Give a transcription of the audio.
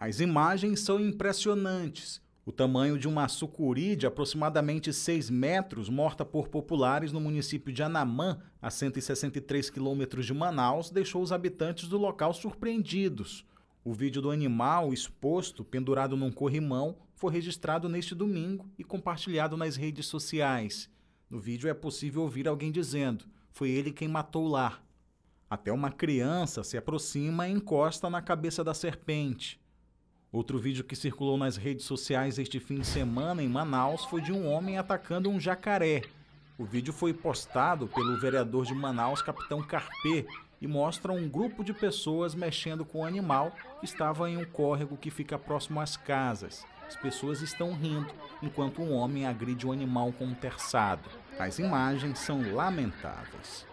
As imagens são impressionantes. O tamanho de uma sucuri de aproximadamente 6 metros, morta por populares no município de Anamã, a 163 quilômetros de Manaus, deixou os habitantes do local surpreendidos. O vídeo do animal exposto, pendurado num corrimão, foi registrado neste domingo e compartilhado nas redes sociais. No vídeo é possível ouvir alguém dizendo: Foi ele quem matou lá. Até uma criança se aproxima e encosta na cabeça da serpente. Outro vídeo que circulou nas redes sociais este fim de semana em Manaus foi de um homem atacando um jacaré. O vídeo foi postado pelo vereador de Manaus, Capitão Carpê, e mostra um grupo de pessoas mexendo com o animal que estava em um córrego que fica próximo às casas. As pessoas estão rindo enquanto um homem agride o um animal com um terçado. As imagens são lamentáveis.